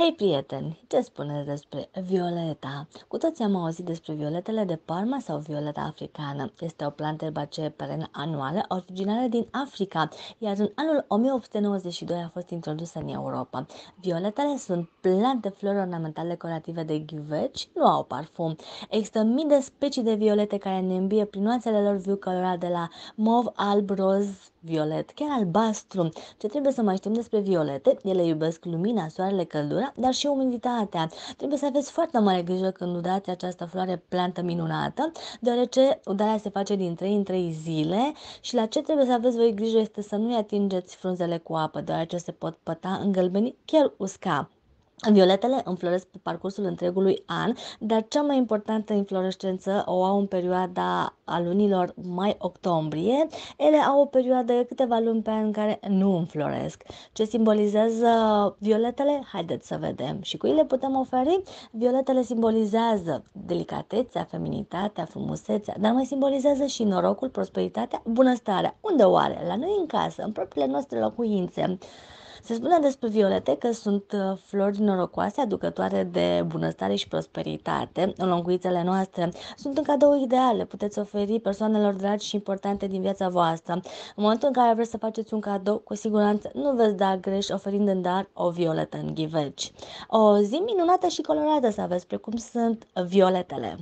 Hei, prieteni, ce spuneți despre violeta? Cu toții am auzit despre violetele de Parma sau violeta africană. Este o plantă erbacee perenă anuală, originară din Africa, iar în anul 1892 a fost introdusă în Europa. Violetele sunt plante flori ornamentale decorative de ghiveci, nu au parfum. Există mii de specii de violete care ne îmbie prin nuanțele lor viu colorat de la mov, alb, roz, violet, chiar albastru. Ce trebuie să mai știm despre violete? Ele iubesc lumina, soarele, căldura, dar și umiditatea. Trebuie să aveți foarte mare grijă când udați această floare plantă minunată, deoarece udarea se face din 3 în 3 zile și la ce trebuie să aveți voi grijă este să nu-i atingeți frunzele cu apă, deoarece se pot păta, îngălbeni, chiar usca. Violetele înfloresc pe parcursul întregului an, dar cea mai importantă inflorescență o au în perioada a lunilor mai octombrie. Ele au o perioadă de câteva luni pe an în care nu înfloresc. Ce simbolizează violetele? Haideți să vedem. Și cui le putem oferi? Violetele simbolizează delicatețea, feminitatea, frumusețea, dar mai simbolizează și norocul, prosperitatea, bunăstarea. Unde oare? La noi în casă, în propriile noastre locuințe. Se spune despre violete că sunt uh, flori norocoase, aducătoare de bunăstare și prosperitate. În locuițele noastre sunt în cadou ideale, puteți oferi persoanelor dragi și importante din viața voastră. În momentul în care vreți să faceți un cadou, cu siguranță nu veți da greș oferind în dar o violetă în ghiveci. O zi minunată și colorată să aveți, precum sunt violetele.